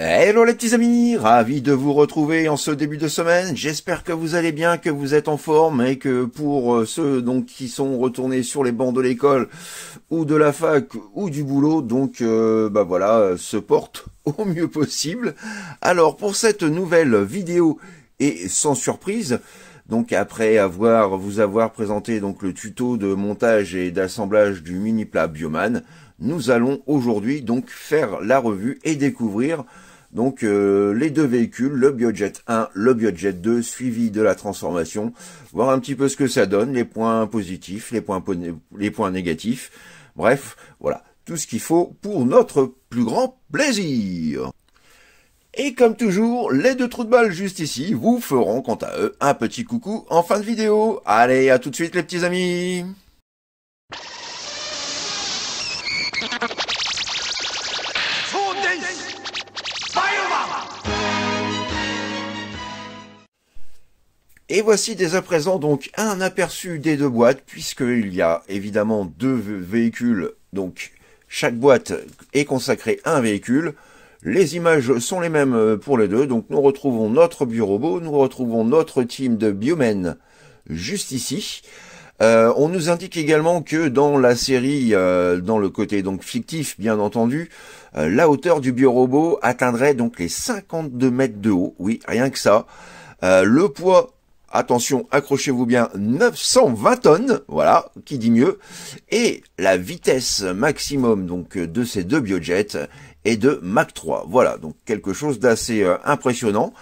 Eh, hello les petits amis, ravi de vous retrouver en ce début de semaine. J'espère que vous allez bien, que vous êtes en forme et que pour euh, ceux donc qui sont retournés sur les bancs de l'école ou de la fac ou du boulot, donc euh, bah voilà, euh, se porte au mieux possible. Alors pour cette nouvelle vidéo et sans surprise, donc après avoir vous avoir présenté donc le tuto de montage et d'assemblage du mini plat Bioman, nous allons aujourd'hui donc faire la revue et découvrir donc euh, les deux véhicules, le Biojet 1, le Biojet 2, suivi de la transformation, voir un petit peu ce que ça donne, les points positifs, les points, les points négatifs, bref, voilà, tout ce qu'il faut pour notre plus grand plaisir. Et comme toujours, les deux trous de balle juste ici vous feront quant à eux un petit coucou en fin de vidéo. Allez, à tout de suite les petits amis Et voici dès à présent donc un aperçu des deux boîtes, puisqu'il y a évidemment deux véhicules, donc chaque boîte est consacrée à un véhicule. Les images sont les mêmes euh, pour les deux, donc nous retrouvons notre biorobot, nous retrouvons notre team de biomen juste ici. Euh, on nous indique également que dans la série, euh, dans le côté donc fictif bien entendu, la hauteur du biorobot atteindrait donc les 52 mètres de haut, oui rien que ça. le poids attention, accrochez-vous bien, 920 tonnes, voilà, qui dit mieux, et la vitesse maximum donc de ces deux biojets est de Mach 3. Voilà, donc quelque chose d'assez euh, impressionnant.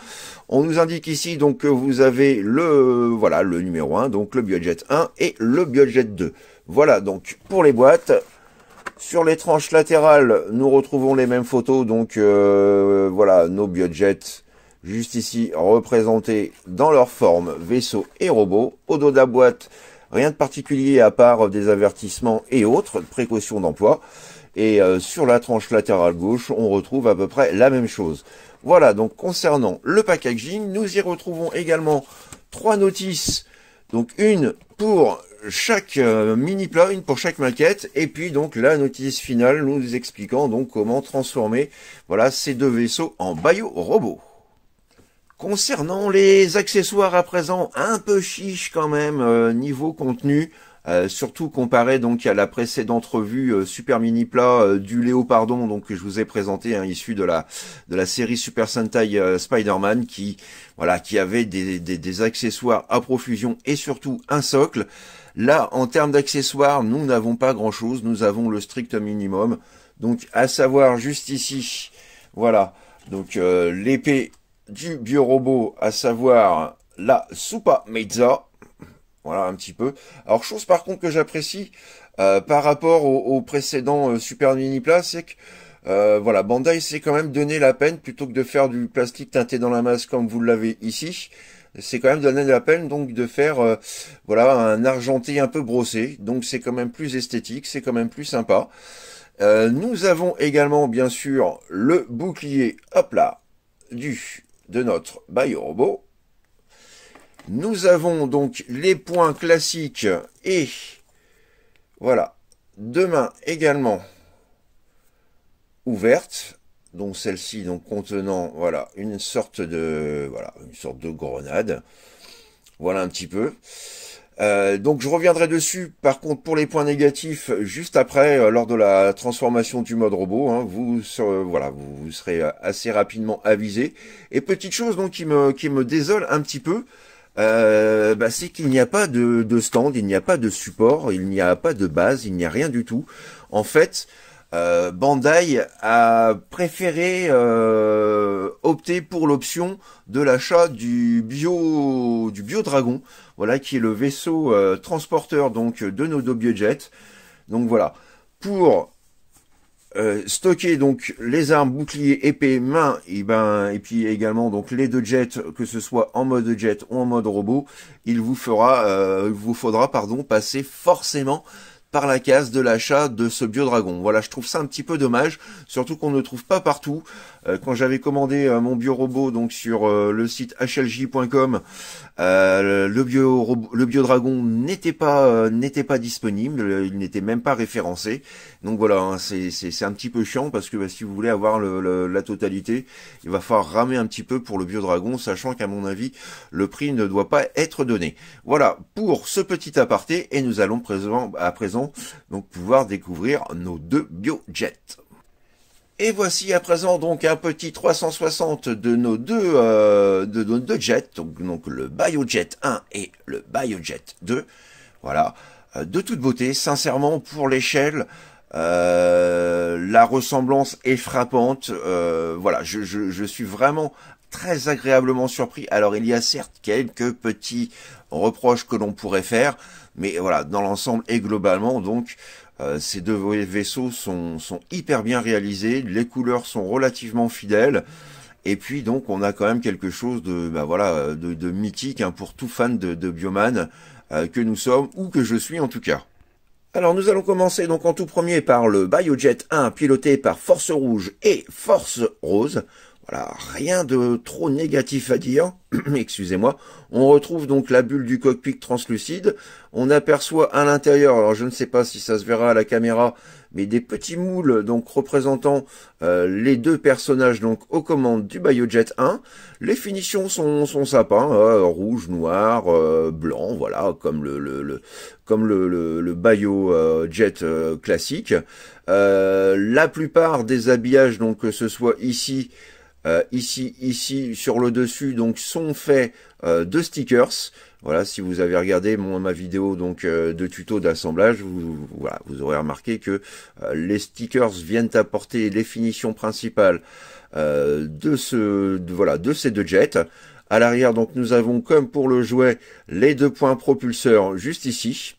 On nous indique ici donc que vous avez le voilà le numéro 1, donc le biojet 1 et le biojet 2. Voilà donc pour les boîtes. Sur les tranches latérales, nous retrouvons les mêmes photos, donc euh, voilà nos biojets juste ici représentés dans leur forme vaisseau et robot. Au dos de la boîte, rien de particulier à part des avertissements et autres, précautions d'emploi. Et euh, sur la tranche latérale gauche, on retrouve à peu près la même chose. Voilà, donc concernant le packaging, nous y retrouvons également trois notices. Donc une pour chaque euh, mini plat, une pour chaque maquette, et puis donc la notice finale nous expliquant donc comment transformer voilà ces deux vaisseaux en bio robots. Concernant les accessoires à présent, un peu chiche quand même euh, niveau contenu, euh, surtout comparé donc à la précédente revue euh, Super Mini Plat du pardon, donc que je vous ai présenté, hein, issu de la de la série Super Sentai Spider-Man, qui voilà qui avait des, des, des, accessoires à profusion et surtout un socle. Là, en termes d'accessoires, nous n'avons pas grand chose, nous avons le strict minimum. Donc à savoir juste ici, voilà, donc l'épée du bio-robot, à savoir la soupa mezza. Voilà un petit peu. Alors chose par contre que j'apprécie euh, par rapport au, au précédent euh, Super Mini c'est que euh, voilà, Bandai s'est quand même donné la peine, plutôt que de faire du plastique teinté dans la masse comme vous l'avez ici, c'est quand même donné la peine donc de faire voilà un argenté un peu brossé, donc c'est quand même plus esthétique, c'est quand même plus sympa. nous avons également bien sûr le bouclier, hop là, du de notre robot, Nous avons donc les points classiques et voilà, demain également ouverte donc celle-ci donc contenant voilà une sorte de voilà une sorte de grenade voilà un petit peu euh, donc je reviendrai dessus par contre pour les points négatifs juste après euh, lors de la transformation du mode robot hein, vous euh, voilà vous, serez assez rapidement avisé et petite chose donc qui me qui me désole un petit peu bah, c'est qu'il n'y a pas de stand il n'y a pas de support il n'y a pas de base il n'y a rien du tout en fait euh, Bandai a préféré euh, opter pour l'option de l'achat du bio du bio dragon voilà qui est le vaisseau euh, transporteur donc de nos jets donc voilà pour stocker donc les armes boucliers épées mains et ben et puis également donc les deux jets que ce soit en mode jet ou en mode robot il vous fera vous faudra pardon passer forcément par la case de l'achat de ce Biodragon. Voilà, je trouve ça un petit peu dommage, surtout qu'on ne le trouve pas partout. Euh, quand j'avais commandé euh, mon biorobot donc sur euh, le site hlj.com, le bio le Biodragon n'était pas n'était pas disponible, il n'était même pas référencé. Donc voilà, hein, c'est un petit peu chiant parce que bah, si vous voulez avoir la totalité, il va falloir ramer un petit peu pour le Biodragon, sachant qu'à mon avis, le prix ne doit pas être donné. Voilà pour ce petit aparté et nous allons présent, à présent donc pouvoir découvrir nos deux biojets. Et voici à présent donc un petit 360 de nos deux, euh, de nos deux jets, donc, donc, le BioJet 1 et le BioJet 2. Voilà, euh, de toute beauté, sincèrement pour l'échelle, euh, la ressemblance est frappante. voilà, je suis vraiment très agréablement surpris. Alors il y a certes quelques petits reproches que l'on pourrait faire, mais voilà, dans l'ensemble et globalement, donc, euh, ces deux vaisseaux sont, hyper bien réalisés, les couleurs sont relativement fidèles. Et puis donc on a quand même quelque chose de ben voilà de, mythique hein, pour tout fan de, Bioman euh, que nous sommes ou que je suis en tout cas. Alors nous allons commencer donc en tout premier par le Biojet 1 piloté par Force Rouge et Force Rose. Voilà, rien de trop négatif à dire. Excusez-moi. On retrouve donc la bulle du cockpit translucide. On aperçoit à l'intérieur, alors je ne sais pas si ça se verra à la caméra, mais des petits moules donc représentant euh, les deux personnages donc aux commandes du BioJet 1. Les finitions sont, sont sapins, hein. euh, rouge, noir, euh, blanc, voilà, comme le, le, le comme le, le BioJet classique. la plupart des habillages donc que ce soit ici euh, ici, ici, sur le dessus, donc sont faits euh, de stickers. Voilà, si vous avez regardé mon, ma vidéo donc euh, de tuto d'assemblage, vous, voilà, vous aurez remarqué que les stickers viennent apporter les finitions principales de ce, voilà, de ces deux jets. À l'arrière, donc nous avons comme pour le jouet les deux points propulseurs juste ici.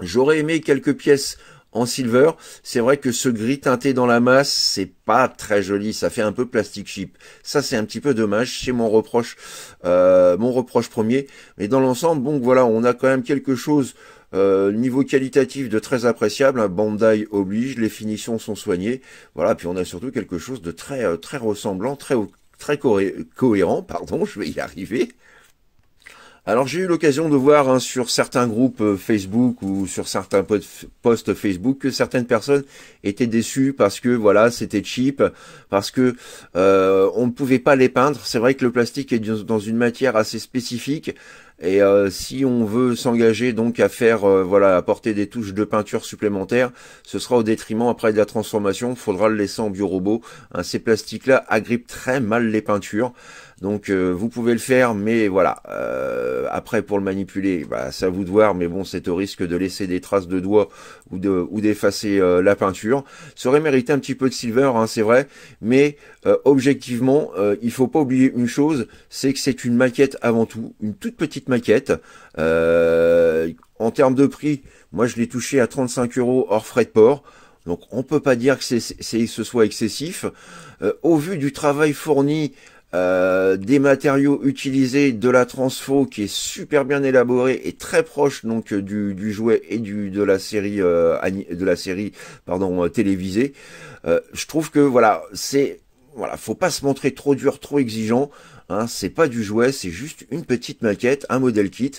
J'aurais aimé quelques pièces en silver, c'est vrai que ce gris teinté dans la masse, c'est pas très joli, ça fait un peu plastique chip. Ça c'est un petit peu dommage, c'est mon reproche, euh, mon reproche premier. Mais dans l'ensemble, bon, voilà, on a quand même quelque chose euh, niveau qualitatif de très appréciable, un Bandai oblige, les finitions sont soignées, voilà, puis on a surtout quelque chose de très euh, très ressemblant, très très cohérent, pardon, je vais y arriver. Alors j'ai eu l'occasion de voir hein, sur certains groupes euh, Facebook ou sur certains posts Facebook que certaines personnes étaient déçues parce que voilà c'était cheap, parce que euh, on ne pouvait pas les peindre. C'est vrai que le plastique est dans une matière assez spécifique et euh, si on veut s'engager donc à faire voilà apporter des touches de peinture supplémentaires, ce sera au détriment après de la transformation. Faudra le laisser en biorobot. Hein, ces plastiques là agrippent très mal les peintures. Donc euh, vous pouvez le faire, mais voilà. Euh, après pour le manipuler, bah, vous devoir, mais bon, c'est au risque de laisser des traces de doigts ou de ou d'effacer euh, la peinture. Ça aurait mérité un petit peu de silver, hein, c'est vrai, mais objectivement, il faut pas oublier une chose, c'est que c'est une maquette avant tout, une toute petite maquette. en termes de prix, moi je l'ai touché à 35 euros hors frais de port. Donc on peut pas dire que c'est, ce soit excessif. au vu du travail fourni euh, des matériaux utilisés, de la transfo qui est super bien élaborée et très proche donc euh, du, jouet et du de la série euh, de la série pardon télévisée. je trouve que voilà c'est voilà faut pas se montrer trop dur, trop exigeant. Hein, c'est pas du jouet, c'est juste une petite maquette, un modèle kit.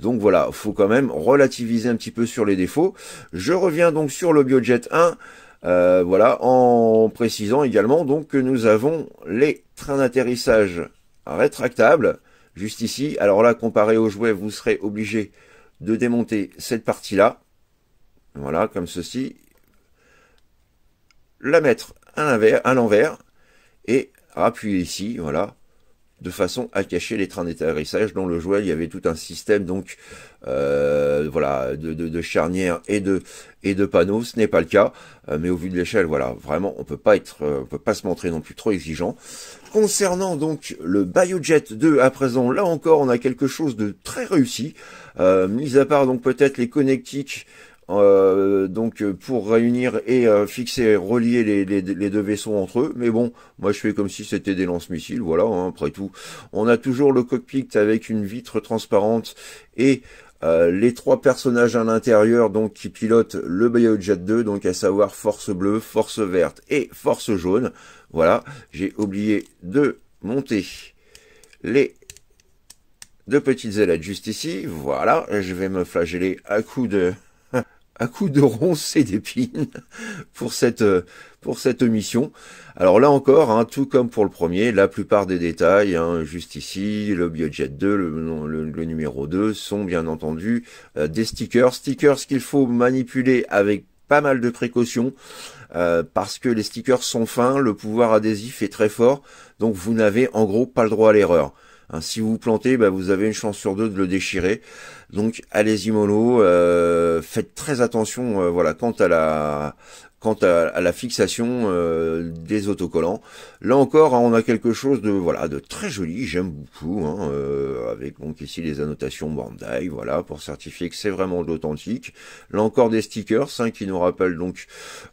Donc voilà, faut quand même relativiser un petit peu sur les défauts. Je reviens donc sur le BioJet 1. voilà, en précisant également donc que nous avons les un atterrissage rétractable, juste ici. Alors là, comparé au jouet, vous serez obligé de démonter cette partie-là. Voilà, comme ceci. La mettre à l'envers et appuyer ici, voilà de façon à cacher les trains d'atterrissage dans le jouet. Il y avait tout un système donc euh, voilà de, charnières et de et de panneaux. Ce n'est pas le cas, euh, mais au vu de l'échelle, voilà, vraiment, on peut pas être, euh, on peut pas se montrer non plus trop exigeant. Concernant donc le BioJet 2 à présent, là encore, on a quelque chose de très réussi. mis à part donc peut-être les connectiques euh, donc euh, pour réunir et euh, fixer relier les, deux vaisseaux entre eux. Mais bon, moi je fais comme si c'était des lance-missiles, voilà, hein, après tout. On a toujours le cockpit avec une vitre transparente et les trois personnages à l'intérieur donc qui pilotent le Jet 2, donc à savoir force bleue, force verte et force jaune. Voilà, j'ai oublié de monter les deux petites ailettes juste ici. Voilà, je vais me flageller à coups de à coups de ronces et d'épines pour cette, euh, pour cette mission. Alors là encore, un hein, tout comme pour le premier, la plupart des détails, hein, juste ici, le biojet 2, le, numéro 2, sont bien entendu euh, des stickers. Stickers qu'il faut manipuler avec pas mal de précautions euh, parce que les stickers sont fins, le pouvoir adhésif est très fort, donc vous n'avez en gros pas le droit à l'erreur. Hein, si vous plantez, bah, vous avez une chance sur deux de le déchirer. Donc allez-y Mono. Euh, faites très attention euh, voilà, quant à la quant à, la fixation euh, des autocollants. Là encore, hein, on a quelque chose de voilà de très joli, j'aime beaucoup, hein, avec donc ici les annotations Bandai, voilà, pour certifier que c'est vraiment de l'authentique. Là encore des stickers qui nous rappellent donc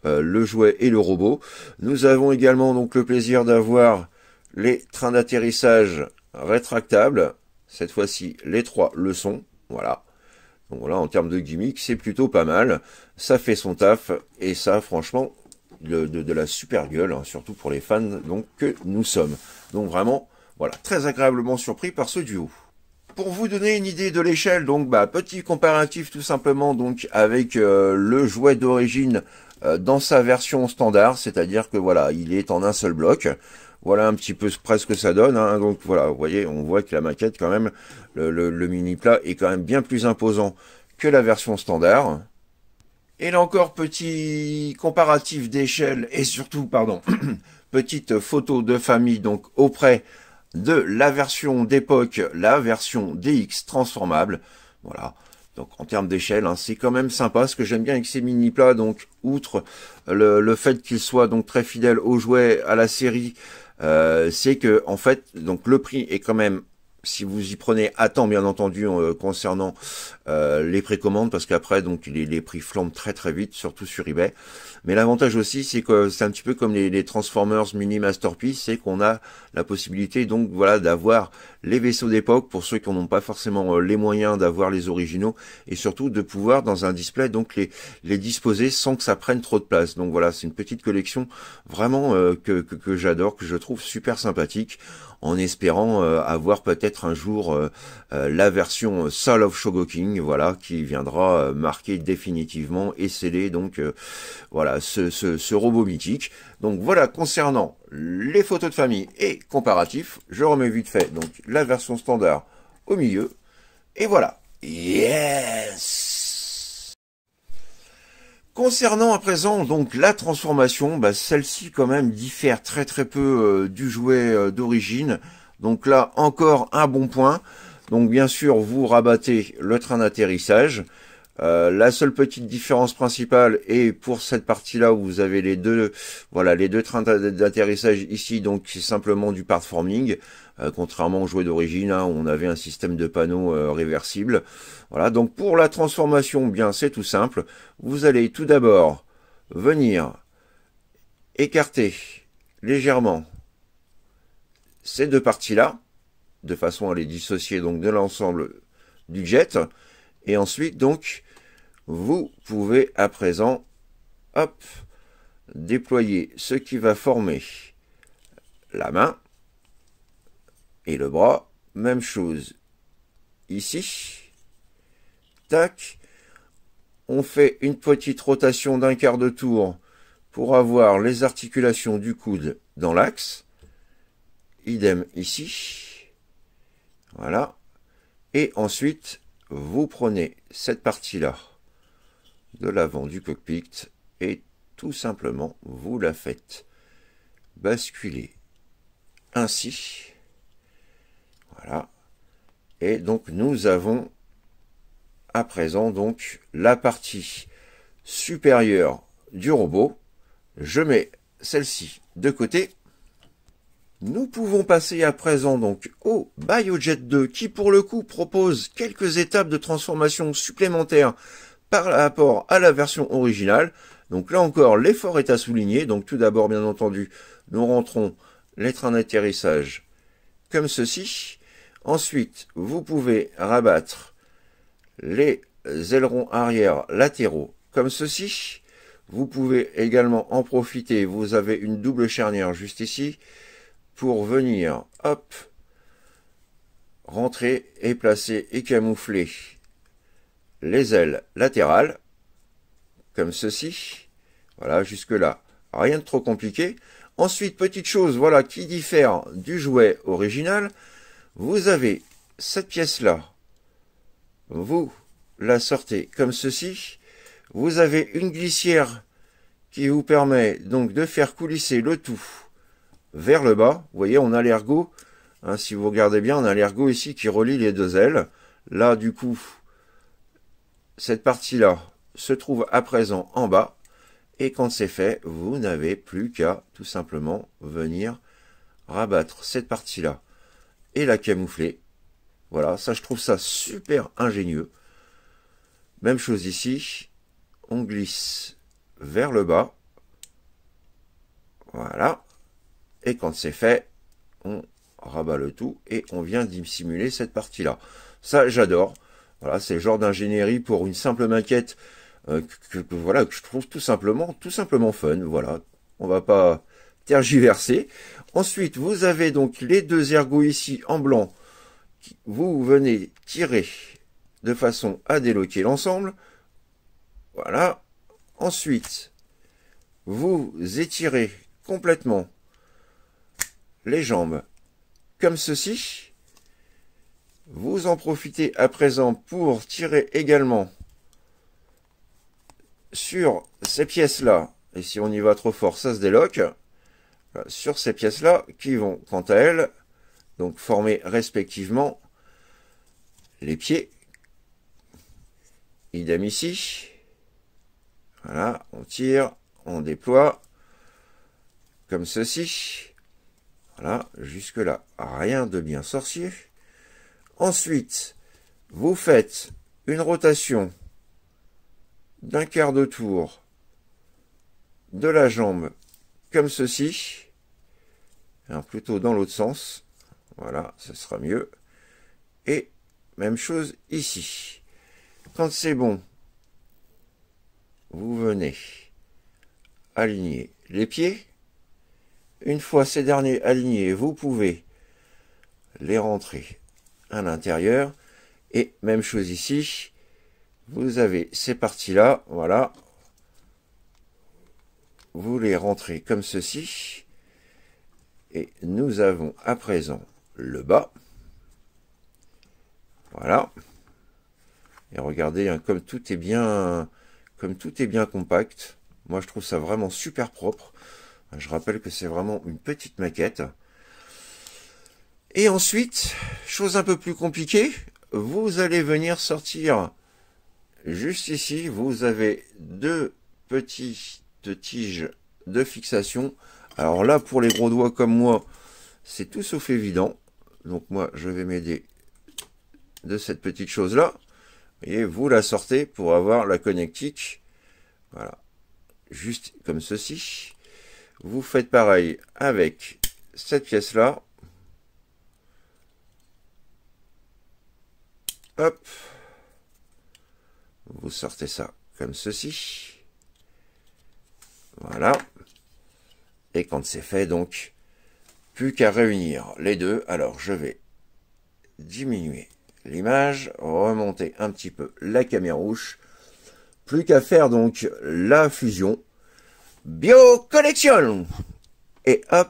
le jouet et le robot. Nous avons également donc le plaisir d'avoir les trains d'atterrissage rétractable. Cette fois-ci, les trois le sont. Voilà. Donc voilà, en termes de gimmick, c'est plutôt pas mal. Ça fait son taf. Et ça, franchement, de, la super gueule, hein, surtout pour les fans donc, que nous sommes. Donc vraiment, voilà, très agréablement surpris par ce duo pour vous donner une idée de l'échelle, donc bah, petit comparatif tout simplement donc avec euh, le jouet d'origine euh, dans sa version standard, c'est-à-dire que voilà, il est en un seul bloc. Voilà un petit peu presque ça donne. Hein. Donc voilà, vous voyez, on voit que la maquette, quand même, le, mini plat est quand même bien plus imposant que la version standard. Et là encore, petit comparatif d'échelle et surtout, pardon, petite photo de famille donc auprès de la version d'époque, la version DX transformable. Voilà. Donc en termes d'échelle, hein, c'est quand même sympa. Ce que j'aime bien avec ces mini plats, donc outre le, fait qu'ils soient donc très fidèles aux jouets, à la série, euh, c'est que en fait, donc le prix est quand même si vous y prenez à temps, bien entendu, euh, concernant euh, les précommandes, parce qu'après, donc les, prix flambent très très vite, surtout sur eBay. Mais l'avantage aussi, c'est que c'est un petit peu comme les, Transformers Mini Masterpiece, c'est qu'on a la possibilité donc voilà d'avoir les vaisseaux d'époque pour ceux qui n'ont pas forcément euh, les moyens d'avoir les originaux, et surtout de pouvoir dans un display donc les, les disposer sans que ça prenne trop de place. Donc voilà, c'est une petite collection vraiment que, que, que j'adore, que je trouve super sympathique en espérant euh, avoir peut-être un jour euh, euh, la version Soul of Shogoking, voilà, qui viendra marquer définitivement et sceller donc voilà ce, ce, ce robot mythique. Donc voilà concernant les photos de famille et comparatifs, je remets vite fait donc la version standard au milieu et voilà. Yes Concernant à présent donc la transformation, bah, celle-ci quand même diffère très très peu euh, du jouet euh, d'origine. Donc là encore un bon point. Donc bien sûr vous rabattez le train d'atterrissage. Euh, la seule petite différence principale est pour cette partie-là où vous avez les deux, voilà, les deux trains d'atterrissage ici, donc c'est simplement du part forming euh, contrairement au jouet d'origine où hein, on avait un système de panneaux réversibles. Euh, réversible. Voilà, donc pour la transformation, bien c'est tout simple. Vous allez tout d'abord venir écarter légèrement ces deux parties-là, de façon à les dissocier donc de l'ensemble du jet. Et ensuite, donc, vous pouvez à présent hop, déployer ce qui va former la main et le bras. Même chose ici. Tac. On fait une petite rotation d'un quart de tour pour avoir les articulations du coude dans l'axe. Idem ici. Voilà. Et ensuite, vous prenez cette partie-là de l'avant du cockpit et tout simplement vous la faites basculer ainsi. Voilà. Et donc nous avons à présent donc la partie supérieure du robot. Je mets celle-ci de côté. Nous pouvons passer à présent donc au BioJet 2 qui pour le coup propose quelques étapes de transformation supplémentaires par rapport à la version originale. Donc là encore, l'effort est à souligner. Donc tout d'abord, bien entendu, nous rentrons les trains d'atterrissage comme ceci. Ensuite, vous pouvez rabattre les ailerons arrière latéraux comme ceci. Vous pouvez également en profiter, vous avez une double charnière juste ici, pour venir, hop, rentrer et placer et camoufler les ailes latérales, comme ceci. Voilà, jusque-là, rien de trop compliqué. Ensuite, petite chose, voilà, qui diffère du jouet original, vous avez cette pièce-là, vous la sortez comme ceci, vous avez une glissière qui vous permet donc de faire coulisser le tout vers le bas. Vous voyez, on a l'ergot, hein, si vous regardez bien, on a l'ergot ici qui relie les deux ailes. Là, du coup, cette partie-là se trouve à présent en bas. Et quand c'est fait, vous n'avez plus qu'à tout simplement venir rabattre cette partie-là et la camoufler. Voilà, ça je trouve ça super ingénieux. Même chose ici, on glisse vers le bas. Voilà. Et quand c'est fait, on rabat le tout et on vient dissimuler cette partie-là. Ça, j'adore. Voilà, c'est le genre d'ingénierie pour une simple maquette euh, que, voilà, que je trouve tout simplement, tout simplement fun. Voilà, on va pas tergiverser. Ensuite, vous avez donc les deux ergots ici en blanc. vous venez tirer de façon à déloquer l'ensemble. Voilà. Ensuite, vous étirez complètement les jambes comme ceci. Vous en profitez à présent pour tirer également sur ces pièces-là, et si on y va trop fort, ça se déloque, euh, sur ces pièces-là, qui vont, quant à elles, donc former respectivement les pieds, idem ici, voilà, on tire, on déploie, comme ceci, voilà, jusque-là, rien de bien sorcier, Ensuite, vous faites une rotation d'un quart de tour de la jambe comme ceci, Alors plutôt dans l'autre sens, voilà, ce sera mieux, et même chose ici. Quand c'est bon, vous venez aligner les pieds, une fois ces derniers alignés, vous pouvez les rentrer à l'intérieur. Et même chose ici, vous avez ces parties-là, voilà. Vous les rentrez comme ceci. Et nous avons à présent le bas. Voilà. Et regardez, hein, comme tout est bien, comme tout est bien compact. Moi, je trouve ça vraiment super propre. Je rappelle que c'est vraiment une petite maquette. Et ensuite, chose un peu plus compliquée, vous allez venir sortir juste ici, vous avez deux petites tiges de fixation. Alors là, pour les gros doigts comme moi, c'est tout sauf évident. Donc moi, je vais m'aider de cette petite chose-là. voyez, vous la sortez pour avoir la connectique. Voilà. Juste comme ceci. Vous faites pareil avec cette pièce-là. Hop. Vous sortez ça comme ceci. Voilà. Et quand c'est fait, donc, plus qu'à réunir les deux. Alors, je vais diminuer l'image, remonter un petit peu la caméra rouge. Plus qu'à faire, donc, la fusion. Bio Collection Et hop,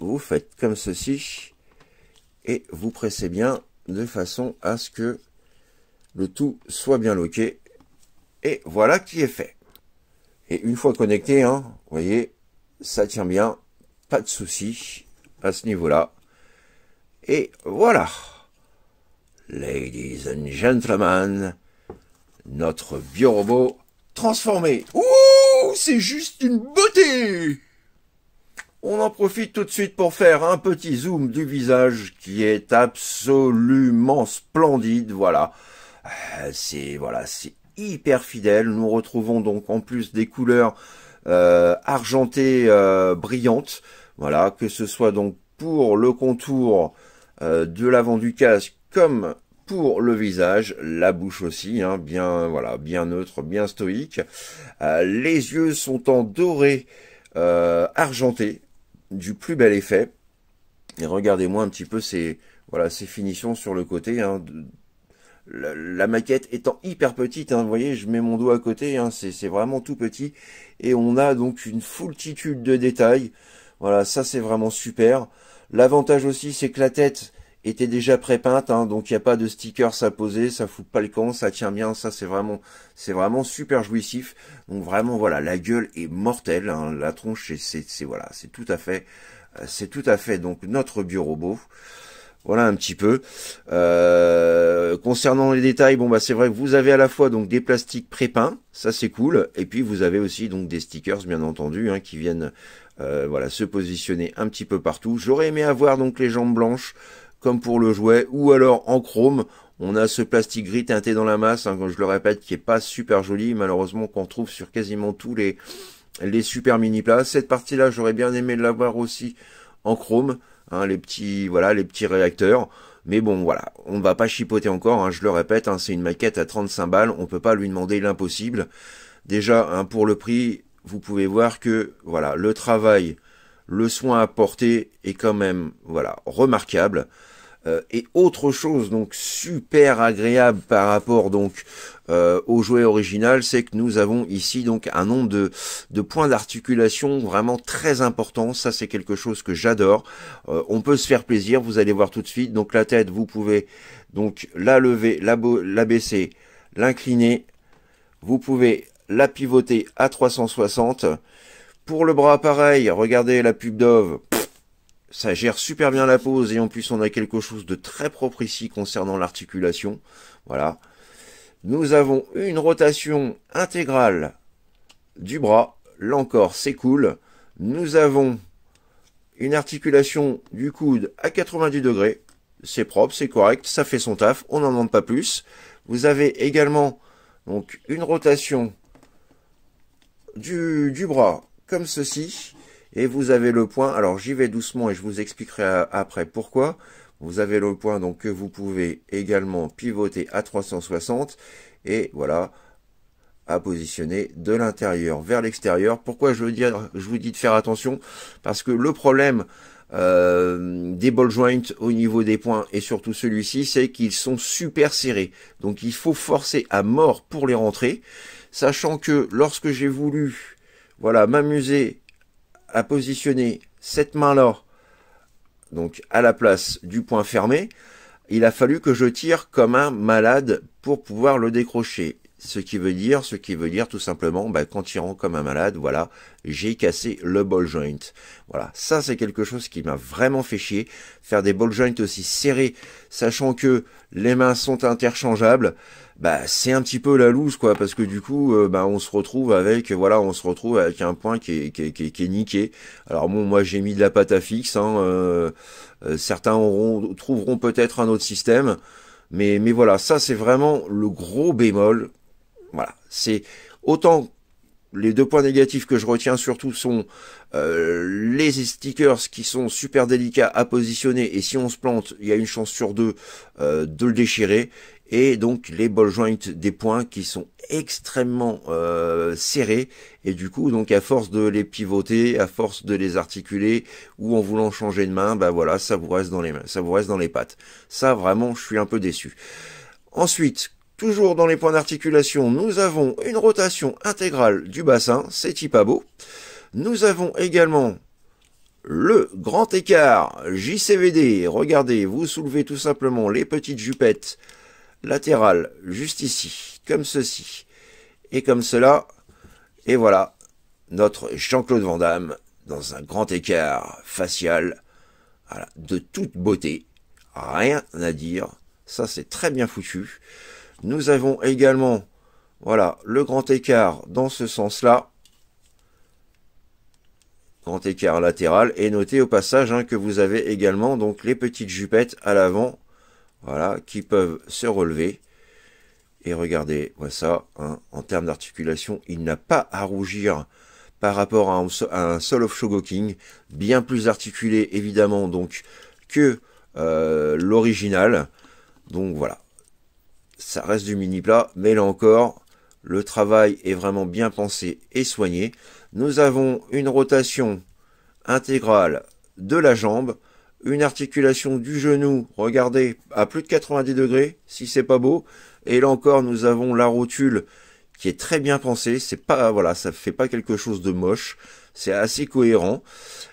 vous faites comme ceci. Et vous pressez bien de façon à ce que le tout soit bien loqué. Et voilà qui est fait. Et une fois connecté, hein, vous voyez, ça tient bien, pas de souci à ce niveau-là. Et voilà. Ladies and gentlemen, notre biorobot transformé. Ouh, c'est juste une beauté On en profite tout de suite pour faire un petit zoom du visage qui est absolument splendide, voilà. Euh, c'est voilà, c'est hyper fidèle. Nous retrouvons donc en plus des couleurs euh, argentées euh, brillantes. Voilà, que ce soit donc pour le contour de l'avant du casque comme pour le visage, la bouche aussi, hein, bien voilà, bien neutre, bien stoïque. les yeux sont en doré argenté, du plus bel effet. Et regardez-moi un petit peu ces voilà ces finitions sur le côté. Hein, la, maquette étant hyper petite, hein, vous voyez, je mets mon doigt à côté, hein, c'est vraiment tout petit, et on a donc une foultitude de détails, voilà, ça c'est vraiment super. L'avantage aussi, c'est que la tête était déjà prépeinte, hein, donc il n'y a pas de stickers à poser, ça fout pas le camp, ça tient bien, ça c'est vraiment, c'est vraiment super jouissif. Donc vraiment, voilà, la gueule est mortelle, la tronche, c'est voilà, c'est tout à fait, euh, c'est tout à fait donc notre robot. Voilà un petit peu. Euh, concernant les détails, bon bah c'est vrai que vous avez à la fois donc des plastiques prépeints, ça c'est cool, et puis vous avez aussi donc des stickers bien entendu hein, qui viennent euh, voilà se positionner un petit peu partout. J'aurais aimé avoir donc les jambes blanches comme pour le jouet, ou alors en chrome. On a ce plastique gris teinté dans la masse, hein, je le répète, qui est pas super joli, malheureusement qu'on trouve sur quasiment tous les les super mini plats. Cette partie-là, j'aurais bien aimé l'avoir aussi en chrome. Hein, les petits voilà les petits réacteurs. Mais bon, voilà, on ne va pas chipoter encore, hein, je le répète, hein, c'est une maquette à 35 balles, on peut pas lui demander l'impossible. Déjà, pour le prix, vous pouvez voir que voilà, le travail, le soin apporté est quand même voilà remarquable. Euh, et autre chose donc super agréable par rapport donc euh, au jouet original, c'est que nous avons ici donc un nombre de, points d'articulation vraiment très important. Ça, c'est quelque chose que j'adore. Euh, on peut se faire plaisir, vous allez voir tout de suite. Donc la tête, vous pouvez donc la lever, la, baisser, l'incliner. Vous pouvez la pivoter à 360. Pour le bras, pareil, regardez la pub Dove, ça gère super bien la pose et en plus on a quelque chose de très propre ici concernant l'articulation. Voilà. Nous avons une rotation intégrale du bras. Là encore, c'est cool. Nous avons une articulation du coude à 90 degrés. C'est propre, c'est correct, ça fait son taf, on n'en demande pas plus. Vous avez également donc une rotation du bras comme ceci. Et vous avez le point, alors j'y vais doucement et je vous expliquerai après pourquoi. Vous avez le point donc que vous pouvez également pivoter à 360 et voilà à positionner de l'intérieur vers l'extérieur. Pourquoi je, veux dire, je vous dis de faire attention Parce que le problème euh, des ball joints au niveau des points et surtout celui-ci, c'est qu'ils sont super serrés. Donc il faut forcer à mort pour les rentrer, sachant que lorsque j'ai voulu voilà m'amuser à positionner cette main-là, donc à la place du point fermé, il a fallu que je tire comme un malade pour pouvoir le décrocher. Ce qui veut dire, ce qui veut dire tout simplement, bah, qu'en tirant comme un malade, voilà, j'ai cassé le ball joint. Voilà, ça c'est quelque chose qui m'a vraiment fait chier. Faire des ball joints aussi serrés, sachant que les mains sont interchangeables, bah c'est un petit peu la loose quoi parce que du coup euh, bah on se retrouve avec voilà on se retrouve avec un point qui est, qui est, qui est, niqué alors bon moi j'ai mis de la pâte à fixe hein, euh, euh, certains auront, trouveront peut-être un autre système mais mais voilà ça c'est vraiment le gros bémol voilà c'est autant les deux points négatifs que je retiens surtout sont les stickers qui sont super délicats à positionner et si on se plante, il y a une chance sur deux de le déchirer et donc les ball joints des points qui sont extrêmement euh, serrés et du coup donc à force de les pivoter, à force de les articuler ou en voulant changer de main, bah voilà, ça vous reste dans les mains, ça vous reste dans les pattes. Ça vraiment, je suis un peu déçu. Ensuite, toujours dans les points d'articulation, nous avons une rotation intégrale du bassin, c'est pas beau. Nous avons également le grand écart JCVD. Regardez, vous soulevez tout simplement les petites jupettes latéral, juste ici, comme ceci, et comme cela, et voilà, notre Jean-Claude Van Damme, dans un grand écart facial, de toute beauté, rien à dire, ça c'est très bien foutu. Nous avons également, voilà, le grand écart dans ce sens-là, grand écart latéral, et notez au passage hein, que vous avez également donc les petites jupettes à l'avant, voilà, qui peuvent se relever. Et regardez, voilà ça, hein. en termes d'articulation, il n'a pas à rougir par rapport à un, sol of Shogoking, bien plus articulé évidemment donc que euh, l'original. Donc voilà, ça reste du mini plat, mais là encore, le travail est vraiment bien pensé et soigné. Nous avons une rotation intégrale de la jambe, une articulation du genou, regardez, à plus de 90 degrés, si c'est pas beau. Et là encore, nous avons la rotule qui est très bien pensée. C'est pas, voilà, ça fait pas quelque chose de moche. C'est assez cohérent.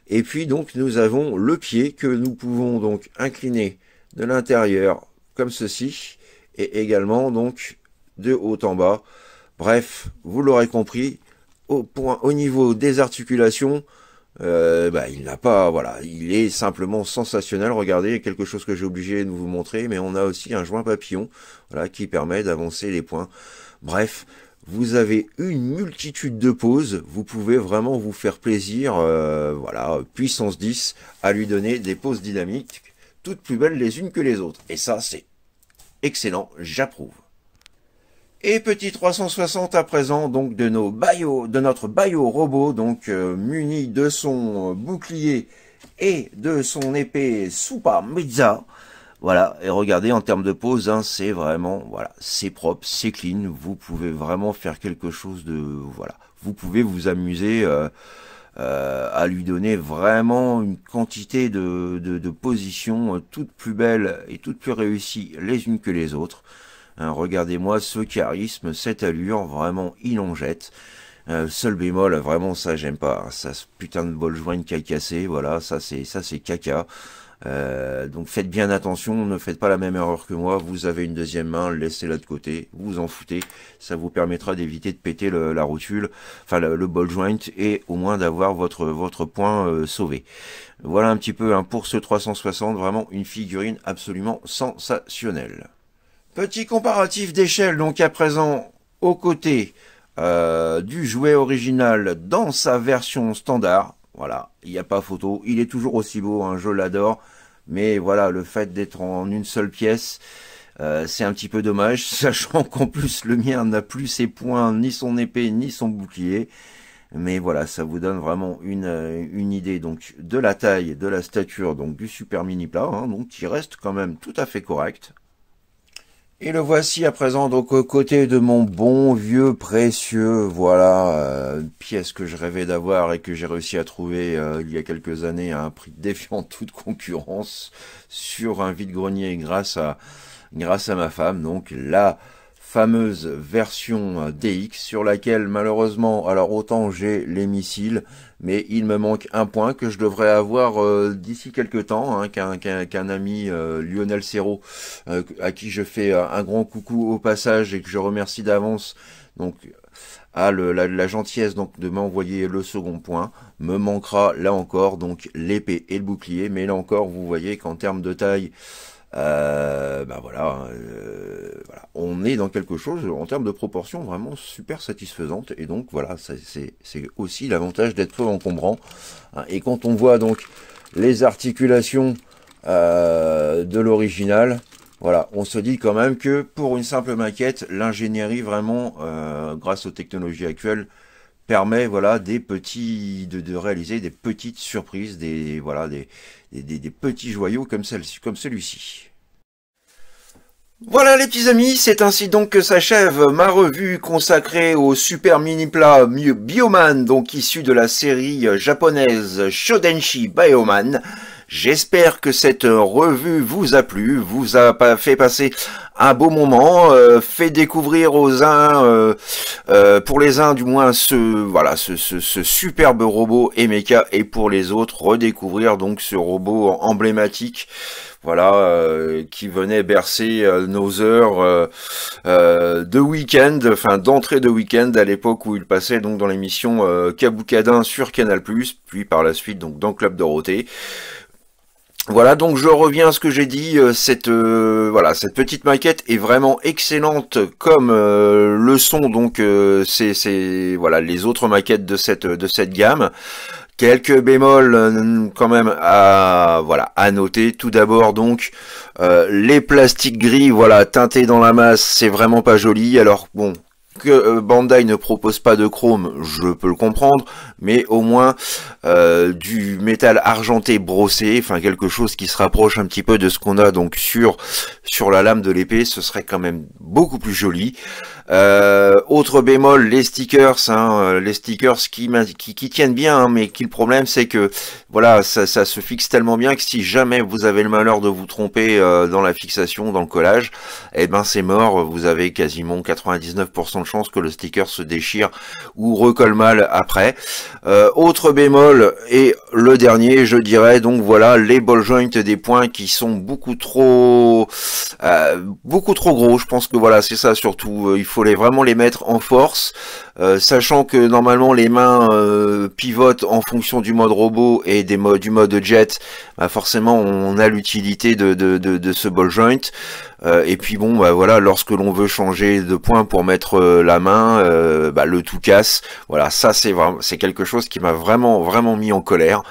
Et puis donc, nous avons le pied que nous pouvons donc incliner de l'intérieur comme ceci et également donc de haut en bas. Bref, vous l'aurez compris, au, point, au niveau des articulations, euh, bah, il n'a pas, voilà, il est simplement sensationnel. Regardez, quelque chose que j'ai obligé de vous montrer, mais on a aussi un joint papillon, voilà, qui permet d'avancer les points. Bref, vous avez une multitude de poses, vous pouvez vraiment vous faire plaisir, euh, voilà, puissance 10, à lui donner des poses dynamiques, toutes plus belles les unes que les autres. Et ça, c'est excellent, j'approuve. Et petit 360 à présent donc de nos bio, de notre bio robot donc euh, muni de son euh, bouclier et de son épée super Mezza. Voilà, et regardez en termes de pose, hein, c'est vraiment, voilà, c'est propre, c'est clean, vous pouvez vraiment faire quelque chose de, voilà, vous pouvez vous amuser euh, à lui donner vraiment une quantité de, de, de positions toutes plus belles et toutes plus réussies les unes que les autres. Hein, regardez-moi ce charisme, cette allure, vraiment, il en jette. Euh, seul bémol, vraiment ça j'aime pas, hein, ça putain de bol joint cacassé, voilà, ça c'est ça c'est caca. Euh, donc faites bien attention, ne faites pas la même erreur que moi, vous avez une deuxième main, laissez-la de côté, vous en foutez, ça vous permettra d'éviter de péter la rotule, enfin le, bol joint et au moins d'avoir votre votre point euh, sauvé. Voilà un petit peu hein, pour ce 360, vraiment une figurine absolument sensationnelle. Petit comparatif d'échelle donc à présent aux côtés euh, du jouet original dans sa version standard. Voilà, il n'y a pas photo, il est toujours aussi beau, hein, je l'adore. Mais voilà, le fait d'être en une seule pièce, euh, c'est un petit peu dommage, sachant qu'en plus le mien n'a plus ses points, ni son épée, ni son bouclier. Mais voilà, ça vous donne vraiment une, euh, une idée donc de la taille, de la stature donc du super mini plat, hein, donc qui reste quand même tout à fait correct. Et le voici à présent donc aux côtés de mon bon vieux précieux, voilà, euh, pièce que je rêvais d'avoir et que j'ai réussi à trouver euh, il y a quelques années à un prix défiant toute concurrence sur un vide-grenier grâce à grâce à ma femme, donc la fameuse version euh, DX sur laquelle malheureusement, alors autant j'ai les missiles, mais il me manque un point que je devrais avoir euh, d'ici quelques temps, hein, qu'un ami euh, Lionel Serrault, euh, à qui je fais un grand coucou au passage et que je remercie d'avance, donc à la, la, gentillesse donc de m'envoyer le second point. Me manquera là encore donc l'épée et le bouclier, mais là encore vous voyez qu'en termes de taille, euh, ben voilà, hein, euh, voilà, on est dans quelque chose en termes de proportions vraiment super satisfaisante et donc voilà, c'est aussi l'avantage d'être peu encombrant. Hein. Et quand on voit donc les articulations euh, de l'original, voilà, on se dit quand même que pour une simple maquette, l'ingénierie vraiment, grâce aux technologies actuelles, permet voilà des petits de, réaliser des petites surprises des voilà des, des, petits joyaux comme celle comme celui-ci voilà les petits amis, c'est ainsi donc que s'achève ma revue consacrée au super mini plat Bioman, donc issu de la série japonaise Shodenshi Bioman. J'espère que cette euh, revue vous a plu, vous a fait passer un beau moment, euh, fait découvrir aux uns, euh, pour les uns du moins, ce voilà ce, ce, ce, superbe robot Emeka et pour les autres redécouvrir donc ce robot emblématique voilà, qui venait bercer nos heures de week-end, enfin d'entrée de week-end à l'époque où il passait donc dans l'émission Kaboukadin sur Canal+, puis par la suite donc dans Club Dorothée. Voilà, donc je reviens à ce que j'ai dit, euh, cette euh, voilà, cette petite maquette est vraiment excellente comme euh, le sont donc c'est voilà les autres maquettes de cette de cette gamme. Quelques bémols quand même à voilà à noter. Tout d'abord donc les plastiques gris voilà teintés dans la masse, c'est vraiment pas joli. Alors bon, que Bandai ne propose pas de chrome, je peux le comprendre, mais au moins euh, du métal argenté brossé, enfin quelque chose qui se rapproche un petit peu de ce qu'on a donc sur sur la lame de l'épée, ce serait quand même beaucoup plus joli. Euh, autre bémol, les stickers, hein, euh, les stickers qui, qui, tiennent bien, hein, mais qui le problème c'est que voilà, ça, se fixe tellement bien que si jamais vous avez le malheur de vous tromper euh, dans la fixation, dans le collage, et eh ben c'est mort, vous avez quasiment 99% de chances que le sticker se déchire ou recolle mal après. Euh, autre bémol, et le dernier, je dirais, donc voilà, les ball joints des points qui sont beaucoup trop euh, beaucoup trop gros. Je pense que voilà, c'est ça surtout. Euh, il faut les, vraiment les mettre en force. sachant que normalement les mains pivotent en fonction du mode robot et des modes, du mode jet, bah, forcément on a l'utilité de, de, ce ball joint. Euh, et puis bon, bah, voilà, lorsque l'on veut changer de point pour mettre euh, la main, euh, bah, le tout casse. Voilà, ça c'est vraiment, c'est quelque chose qui m'a vraiment, vraiment mis en colère.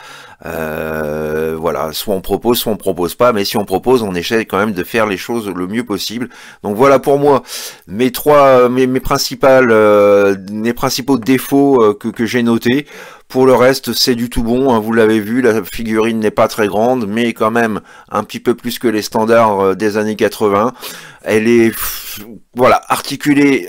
Euh, voilà, soit on propose, soit on propose pas, mais si on propose, on essaie quand même de faire les choses le mieux possible. Donc voilà pour moi mes trois, mes, mes euh, mes principaux défauts euh, que, j'ai notés. Pour le reste, c'est du tout bon, hein, vous l'avez vu, la figurine n'est pas très grande, mais quand même un petit peu plus que les standards des années 80. Elle est, voilà, articulée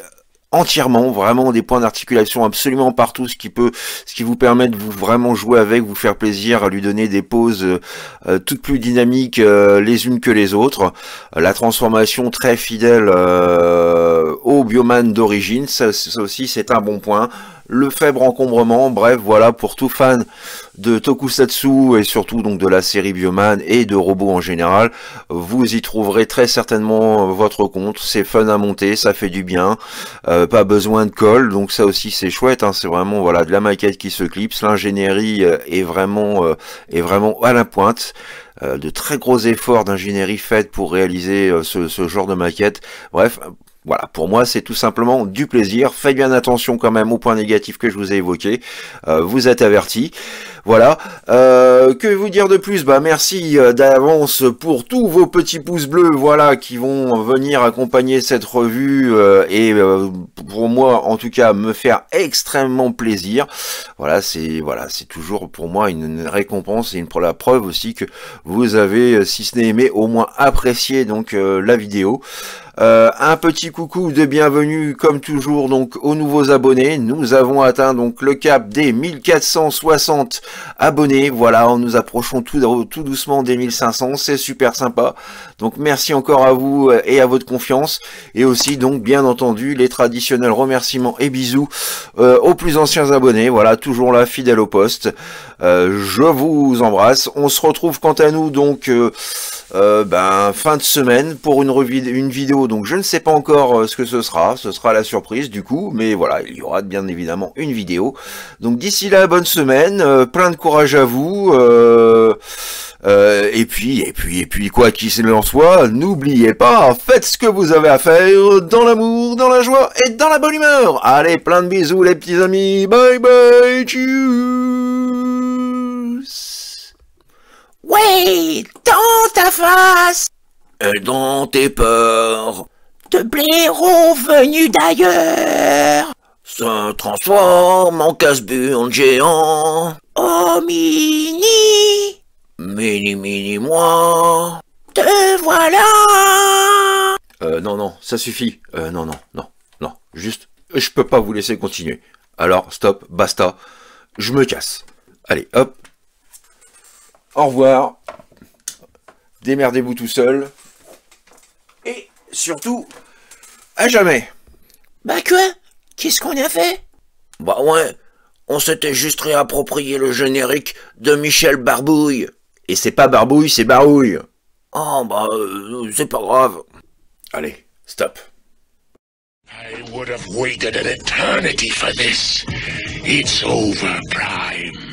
entièrement, vraiment des points d'articulation absolument partout, ce qui peut, ce qui vous permet de vous vraiment jouer avec, vous faire plaisir, lui donner des poses euh, euh, toutes plus dynamiques euh, les unes que les autres. La transformation très fidèle au bioman d'origine, ça aussi c'est un bon point le faible encombrement. Bref, voilà, pour tout fan de Tokusatsu et surtout donc de la série Bioman et de robots en général, vous y trouverez très certainement euh, votre compte. C'est fun à monter, ça fait du bien, euh, pas besoin de colle, donc ça aussi c'est chouette. Hein. c'est vraiment voilà de la maquette qui se clipse, l'ingénierie euh, est vraiment est vraiment à la pointe de très gros efforts d'ingénierie faits pour réaliser ce, ce, genre de maquette. Bref, voilà, pour moi c'est tout simplement du plaisir. Faites bien attention quand même aux points négatifs que je vous ai évoqués. Euh, vous êtes avertis. Voilà. Euh, que vous dire de plus Bah merci euh, d'avance pour tous vos petits pouces bleus, voilà, qui vont venir accompagner cette revue et pour moi en tout cas me faire extrêmement plaisir. Voilà, c'est voilà, c'est toujours pour moi une, récompense et une la preuve aussi que vous avez, si ce n'est aimé, au moins apprécié donc la vidéo. Euh, un petit coucou de bienvenue comme toujours donc aux nouveaux abonnés. Nous avons atteint donc le cap des 1460 abonnés. Voilà, nous approchons tout, doucement des 1500, c'est super sympa. Donc merci encore à vous euh, et à votre confiance et aussi donc bien entendu les traditionnels remerciements et bisous euh, aux plus anciens abonnés. Voilà, toujours là fidèle au poste. Euh, je vous embrasse. On se retrouve quant à nous donc euh, euh, ben, fin de semaine pour une, une vidéo. Donc je ne sais pas encore ce que ce sera. Ce sera la surprise du coup. Mais voilà, il y aura bien évidemment une vidéo. Donc d'ici là, bonne semaine. plein de courage à vous. et puis, et puis, et puis, quoi qu'il en soit, n'oubliez pas, faites ce que vous avez à faire dans l'amour, dans la joie et dans la bonne humeur. Allez, plein de bisous les petits amis. Bye bye, tchou oui, dans ta face Et dans tes peurs De blaireaux venus d'ailleurs Se transforme en casse en géant Oh mini Mini mini moi Te voilà Euh non non, ça suffit. Euh non non, non, non, juste, je peux pas vous laisser continuer. Alors stop, basta, je me casse. Allez hop, au revoir, démerdez-vous tout seul, et surtout, à jamais. Bah quoi Qu'est-ce qu'on a fait Bah ouais, on s'était juste réapproprié le générique de Michel Barbouille. Et c'est pas Barbouille, c'est Barouille. Oh bah, euh, c'est pas grave. Allez, stop. I would have waited an eternity for this. It's over, Prime.